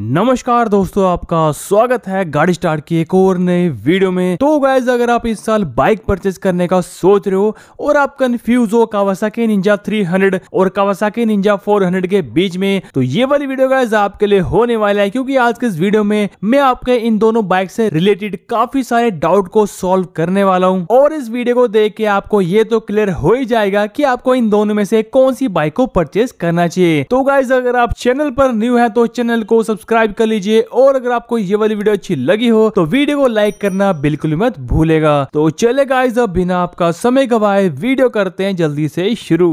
नमस्कार दोस्तों आपका स्वागत है गाड़ी स्टार की एक और नए वीडियो में तो गाइज अगर आप इस साल बाइक परचेज करने का सोच रहे हो और आप कंफ्यूज हो के निंजा 300 और के निंजा 400 के बीच में तो ये वाली वीडियो गाइज आपके लिए होने वाला है क्योंकि आज के इस वीडियो में मैं आपके इन दोनों बाइक से रिलेटेड काफी सारे डाउट को सोल्व करने वाला हूँ और इस वीडियो को देख के आपको ये तो क्लियर हो ही जाएगा की आपको इन दोनों में से कौन सी बाइक को परचेज करना चाहिए तो गाइज अगर आप चैनल पर न्यू है तो चैनल को सबसे सब्सक्राइब कर लीजिए और अगर आपको ये वाली वीडियो अच्छी लगी हो तो वीडियो को लाइक करना बिल्कुल मत भूलेगा तो चले गाइज अब बिना आपका समय गवाए वीडियो करते हैं जल्दी से शुरू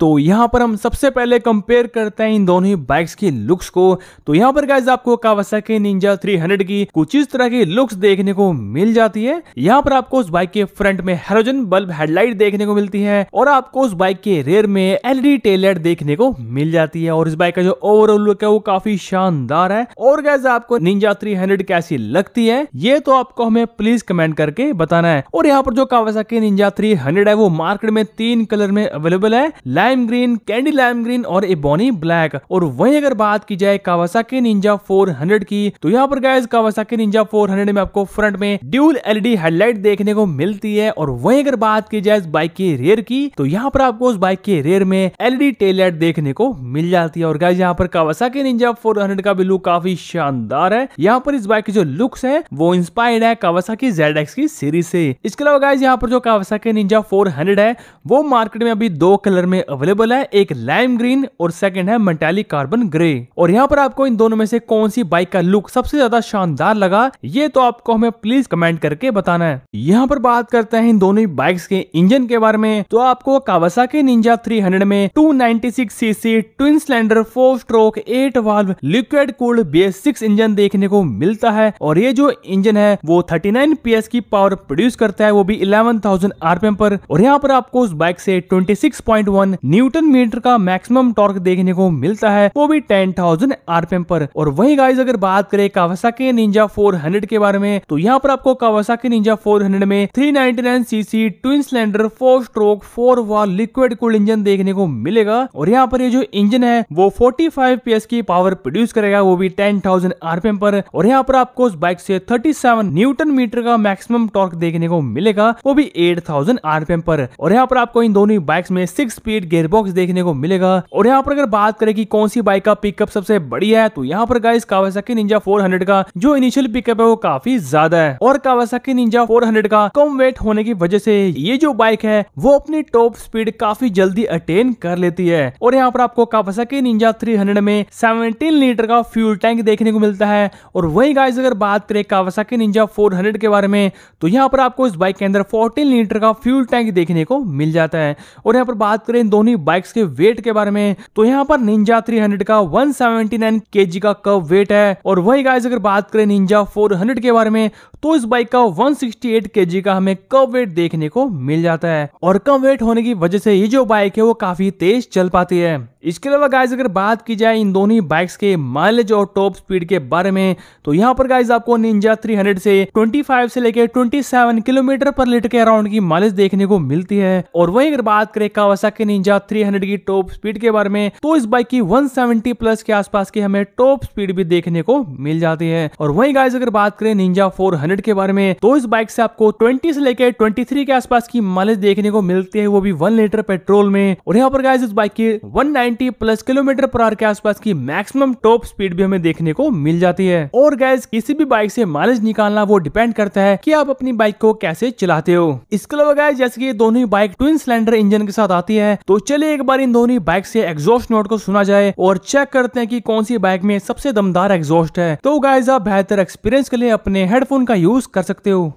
तो यहाँ पर हम सबसे पहले कंपेयर करते हैं इन दोनों ही बाइक्स की लुक्स को तो यहाँ पर गाइज आपको कावासाकी निंजा 300 की कुछ इस तरह की लुक्स देखने को मिल जाती है यहाँ पर आपको उस बाइक के फ्रंट में हेरोजन बल्ब हेडलाइट देखने को मिलती है और आपको उस बाइक के रेयर में एलईडी टेलर e देखने को मिल जाती है और इस बाइक का जो ओवरऑल लुक है वो काफी शानदार है और गैस आपको निंजा 300 कैसी लगती है ये तो आपको हमें प्लीज कमेंट करके बताना है और यहाँ पर जो कावासाकी निंजा 300 है वो मार्केट में तीन कलर में अवेलेबल है line lime green candy lime green और ए एबोनी ब्लैक और वही अगर बात की जाए कावासा के निंजा 400 की तो यहाँ पर गाय कावासा के निंजा 400 में आपको फ्रंट में ड्यूल एलईडी हेडलाइट देखने को मिलती है और वही अगर बात की जाए इस बाइक के रेयर की तो यहाँ पर आपको उस बाइक के रेयर में एलईडी टेल लाइट देखने को मिल जाती है और गाय यहाँ पर कावासाकी निंजा फोर का भी लुक काफी शानदार है यहाँ पर इस बाइक की जो लुक्स है वो इंस्पायर्ड है कावासाकी जेड की सीरीज से इसके अलावा गाय यहाँ पर जो कावासाकी निंजा फोर है वो मार्केट में अभी दो कलर में अवेलेबल है एक लाइम ग्रीन और सेकंड है मेटेलिक कार्बन ग्रे और यहाँ पर आपको इन दोनों में से कौन सी बाइक का लुक सबसे ज्यादा शानदार लगा ये तो आपको हमें प्लीज कमेंट करके बताना है यहाँ पर बात करते हैं इन दोनों बाइक्स के इंजन के बारे में तो आपको कावासा के निंजा 300 में 296 cc twin cylinder four stroke eight valve liquid cooled B six engine देखने को मिलता है और ये जो इंजन है वो थर्टी नाइन की पावर प्रोड्यूस करता है वो भी 11,000 आरपीएम पर और यहाँ पर आपको उस बाइक से 26.1 न्यूटन मीटर का मैक्सिमम टॉर्क देखने को मिलता है वो भी टेन थाउजेंड आरपीएम पर और वही गाइज अगर बात करें कावासा के निंजा फोर हंड्रेड के बारे में तो यहाँ पर आपको Kawasaki Ninja four hundred में three ninety nine cc twin cylinder four stroke four valve liquid cool engine देखने को मिलेगा और यहाँ पर ये जो इंजन है वो फोर्टी फाइव एस की पावर प्रोड्यूस करेगा वो भी टेन थाउजेंड आरपीएम पर और यहाँ पर आपको उस बाइक से थर्टी सेवन न्यूटन मीटर का मैक्सिमम टॉर्क देखने को मिलेगा वो भी एट थाउजेंड आरपीएम पर और यहाँ पर आपको इन दोनों बाइक्स में सिक्स स्पीड गेयरबॉक्स देखने को मिलेगा और यहाँ पर अगर बात करें कि कौन सी बाइक का पिकअप सबसे बढ़िया है तो यहाँ पर गाइस कावासाकी निंजा 400 का जो इनिशियल पिकअप है वो काफी ज्यादा है और कावासाकी निंजा 400 का कम वेट होने की वजह से ये जो बाइक है वो अपनी टॉप स्पीड काफी जल्दी अटेन कर लेती है और यहाँ पर आपको कावासाकी निंजा थ्री में सेवनटीन लीटर का फ्यूल टैंक देखने को मिलता है और वही गाइस अगर बात करें कावासाकी निंजा फोर के बारे में तो यहाँ पर आपको इस बाइक के अंदर फोर्टीन लीटर का फ्यूल टैंक देखने को मिल जाता है और यहाँ पर बात करें दोनों सोनी बाइक्स के वेट के बारे में तो यहाँ पर निंजा 300 का 179 सेवेंटी का कव वेट है और वही गाइस अगर बात करें निंजा 400 के बारे में तो इस बाइक का 168 सिक्सटी का हमें कव वेट देखने को मिल जाता है और कम वेट होने की वजह से ये जो बाइक है वो काफी तेज चल पाती है इसके अलावा गाइज अगर बात की जाए इन दोनों बाइक्स के माइलेज और टॉप स्पीड के बारे में तो यहाँ पर गाइज आपको निंजा 300 से 25 से लेकर 27 किलोमीटर पर लीटर के अराउंड की माइलेज देखने को मिलती है और वहीं अगर बात करें के निंजा 300 की टॉप स्पीड के बारे में तो इस बाइक की 170 प्लस के आसपास की हमें टॉप स्पीड भी देखने को मिल जाती है और वही गाइज अगर बात करें निंजा फोर के बारे में तो इस बाइक से आपको ट्वेंटी से लेकर ट्वेंटी के आसपास की माइलेज देखने को मिलती है वो भी वन लीटर पेट्रोल में और यहाँ पर गाइज इस बाइक की one 90 plus kilometre per hour के आसपास की मैक्सिमम टॉप स्पीड भी हमें देखने को मिल जाती है और गैस किसी भी बाइक से माइलेज निकालना वो डिपेंड करता है की आप अपनी बाइक को कैसे चलाते हो इसके अलावा गैस जैसे की दोनों ही बाइक ट्विन सिलेंडर इंजन के साथ आती है तो चलिए एक बार इन दोनों बाइक से एग्जॉस्ट नोट को सुना जाए और चेक करते हैं की कौन सी बाइक में सबसे दमदार एग्जॉस्ट है तो गैस आप बेहतर एक्सपीरियंस के लिए अपने हेडफोन का यूज कर सकते हो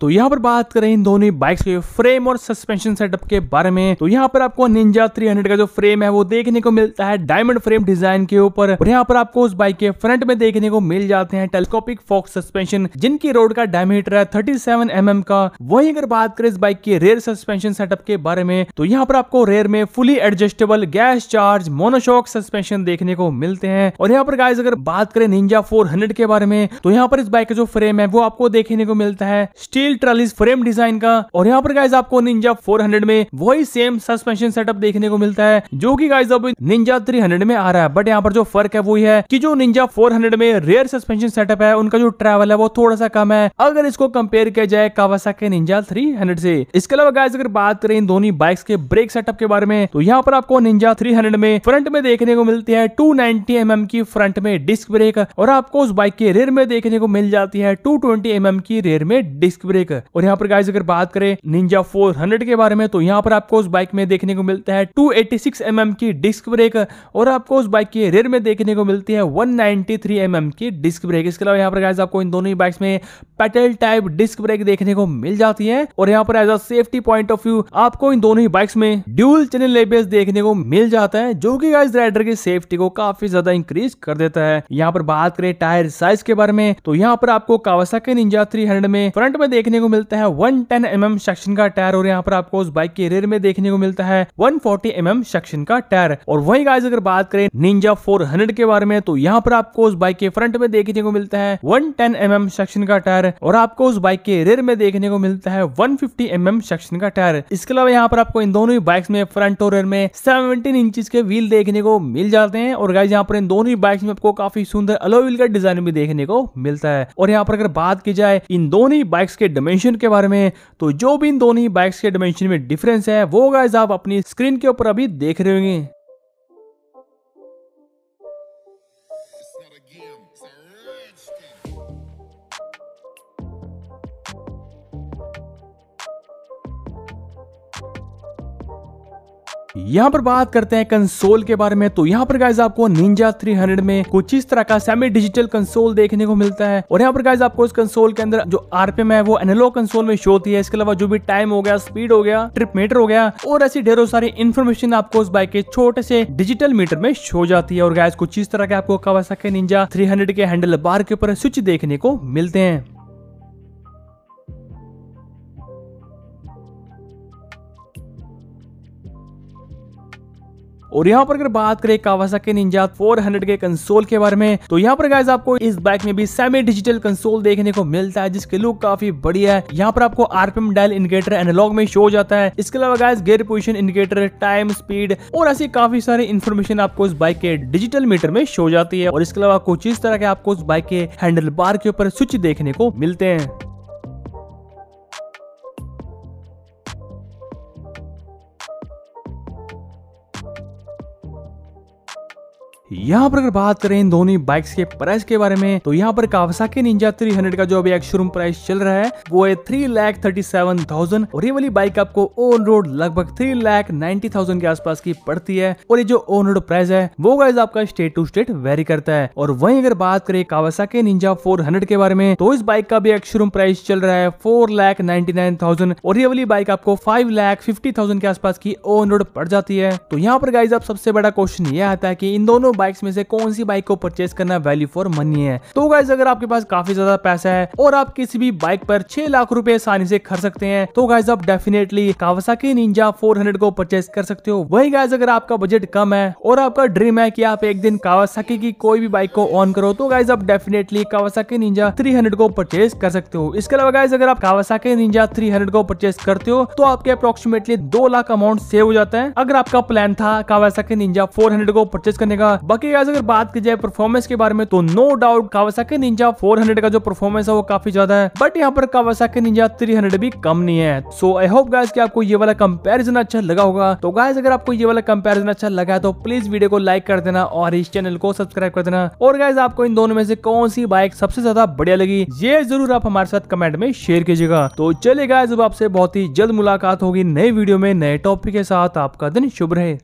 तो यहाँ पर बात करें इन दोनों बाइक्स के फ्रेम और सस्पेंशन सेटअप के बारे में तो यहाँ पर आपको निंजा 300 का जो फ्रेम है वो देखने को मिलता है डायमंड फ्रेम डिजाइन के ऊपर और यहाँ पर आपको उस बाइक के फ्रंट में देखने को मिल जाते हैं टेलीस्कोपिक फॉक्स सस्पेंशन जिनकी रोड का डायमीटर है थर्टी सेवन mm का वही अगर बात करें इस बाइक के रेयर सस्पेंशन सेटअप के बारे में तो यहाँ पर आपको रेयर में fully adjustable gas charge monoshock suspension देखने को मिलते हैं और यहाँ पर गाइज अगर बात करें निंजा फोर के बारे में तो यहाँ पर इस बाइक का जो फ्रेम है वो आपको देखने को मिलता है steel steel trellis frame design का और यहाँ पर गाइज आपको निंजा 400 में वही सेम सस्पेंशन सेटअप देखने को मिलता है जो कि गाइज अब निंजा 300 में आ रहा है बट यहाँ पर जो फर्क है वही है कि जो निंजा 400 में रेयर सस्पेंशन सेटअप है उनका जो ट्रेवल है वो थोड़ा सा कम है अगर इसको कंपेयर किया जाए कावासा के निंजा थ्री से इसके अलावा गाइज अगर बात करें इन दोनों बाइक्स के ब्रेक सेटअप के बारे में तो यहाँ पर आपको निंजा थ्री में फ्रंट में देखने को मिलती है टू नाइनटी mm की फ्रंट में डिस्क ब्रेक और आपको उस बाइक के रेयर में देखने को मिल जाती है टू ट्वेंटी mm की रेयर में डिस्क ब्रेक ब्रेकर और यहाँ पर गाइज अगर बात करें निंजा 400 के बारे में तो यहाँ पर आपको उस बाइक में देखने को मिलता है 286 mm की डिस्क ब्रेक और आपको उस बाइक के रेयर में देखने को मिलती है 193 mm की डिस्क ब्रेक इसके अलावा यहाँ पर गाइज आपको इन दोनों ही बाइक्स में पेटल टाइप डिस्क ब्रेक देखने को मिल जाती है और यहाँ पर as a safety point of view आपको इन दोनों ही बाइक्स में ड्यूल चैनल लेबल्स देखने को मिल जाता है जो कि गाइज राइडर की सेफ्टी को काफी ज्यादा इंक्रीज कर देता है यहाँ पर बात करें टायर साइज के बारे में तो यहाँ पर आपको कावासा के निंजा 300 में फ्रंट में देख देखने को मिलता है वन टेन mm सेक्शन का टायर और यहाँ पर आपको उस बाइक के रेयर में देखने को मिलता है वन फोर्टी mm सेक्शन का टायर और वही गाइज अगर बात करें निंजा फोर हंड्रेड के बारे में तो यहाँ पर आपको उस बाइक के फ्रंट में देखने को मिलता है वन टेन mm सेक्शन का टायर और आपको उस बाइक के रेयर में देखने को मिलता है वन फिफ्टी mm सेक्शन का टायर इसके अलावा यहाँ पर आपको इन दोनों ही बाइक में फ्रंट और रेयर में सेवनटीन इंच के व्हील देखने को मिल जाते हैं और गाइज यहाँ पर इन दोनों ही बाइक में आपको काफी सुंदर अलोविल का डिजाइन भी देखने को मिलता है और यहाँ पर अगर बात की जाए इन दोनों ही बाइक्स के डिमेंशन के बारे में तो जो भी इन दोनों बाइक्स के डिमेंशन में डिफरेंस है वो गाइज आप अपनी स्क्रीन के ऊपर अभी देख रहे होंगे यहाँ पर बात करते हैं कंसोल के बारे में तो यहाँ पर गाइज आपको निंजा 300 में कुछ इस तरह का सेमी डिजिटल कंसोल देखने को मिलता है और यहाँ पर गाइज आपको इस कंसोल के अंदर जो आरपीएम है वो एनालॉग कंसोल में शो होती है इसके अलावा जो भी टाइम हो गया स्पीड हो गया ट्रिप मीटर हो गया और ऐसी ढेरों सारी इन्फॉर्मेशन आपको उस बाइक के छोटे से डिजिटल मीटर में शो जाती है और गाइज कुछ इस तरह के आपको सके निंजा थ्री के हैंडल बार के ऊपर स्विच देखने को मिलते हैं और यहाँ पर अगर बात करें कावासाकी निंजा 400 के कंसोल के बारे में तो यहाँ पर गाइज आपको इस बाइक में भी सेमी डिजिटल कंसोल देखने को मिलता है जिसके लुक काफी बढ़िया है यहाँ पर आपको आरपीएम डायल इंडिकेटर एनालॉग में शो हो जाता है इसके अलावा guys gear position indicator time speed और ऐसी काफी सारी इन्फॉर्मेशन आपको इस बाइक के डिजिटल मीटर में शो हो जाती है और इसके अलावा कुछ इस तरह के आपको उस बाइक के हैंडल बार के ऊपर स्विच देखने को मिलते हैं यहाँ पर अगर बात करें इन दोनों बाइक्स के प्राइस के बारे में तो यहाँ पर कावसा के निंजा 300 का जो अभी एक्शोरूम प्राइस चल रहा है वो है three lakh thirty seven thousand और ये वाली बाइक आपको ऑन रोड लगभग थ्री लैख नाइनटी थाउजेंड के आसपास की पड़ती है और ये जो ऑन रोड प्राइस है वो गाइज आपका स्टेट टू स्टेट वेरी करता है और वही अगर बात करें कावासा के निंजा फोर हंड्रेड के बारे में तो इस बाइक का भी एक्शोरूम प्राइस चल रहा है four lakh ninety nine thousand और ये वाली बाइक आपको फाइव लैख फिफ्टी थाउजेंड के आसपास की ऑन रोड पड़ जाती है तो यहाँ पर गाइज आप सबसे बड़ा क्वेश्चन ये आता है की इन दोनों बाइक बाइक्स में से कौन सी बाइक को परचेज करना वैल्यू फॉर मनी है तो गाइज अगर आपके पास काफी ज्यादा पैसा है और आप किसी भी बाइक पर छह लाख रूपए आसानी से खर्च सकते हैं तो गाइज आप डेफिनेटली कावासाकी निंजा 400 को परचेज कर सकते हो वही गाइज अगर आपका बजट कम है और आपका ड्रीम है कि आप एक दिन कावासाकी की कोई भी बाइक को ऑन करो तो गाइज आप डेफिनेटली कावासाकी निंजा 300 को परचेज कर सकते हो इसके अलावा गाइज अगर आप कावासाकी निंजा 300 को परचेज करते हो तो आपके अप्रोक्सीमेटली दो लाख अमाउंट सेव हो जाता है अगर आपका प्लान था कावासाकी निंजा 400 को परचेज करने का बाकी आज अगर बात की जाए परफॉर्मेंस के बारे में तो नो डाउट कावासाकी निंजा 400 का जो परफॉर्मेंस है वो काफी ज्यादा है बट यहाँ पर कावासाकी निंजा 300 भी कम नहीं है सो आई होप गाइस कि आपको ये वाला कंपैरिजन अच्छा लगा होगा तो गाइस अगर आपको ये वाला कंपैरिजन अच्छा लगा है तो प्लीज वीडियो को लाइक कर देना और इस चैनल को सब्सक्राइब कर देना और गाइस आपको इन दोनों में से कौन सी बाइक सबसे ज्यादा बढ़िया लगी ये जरूर आप हमारे साथ कमेंट में शेयर कीजिएगा तो चले गाइस अब आपसे बहुत ही जल्द मुलाकात होगी नए वीडियो में नए टॉपिक के साथ आपका दिन शुभ रहे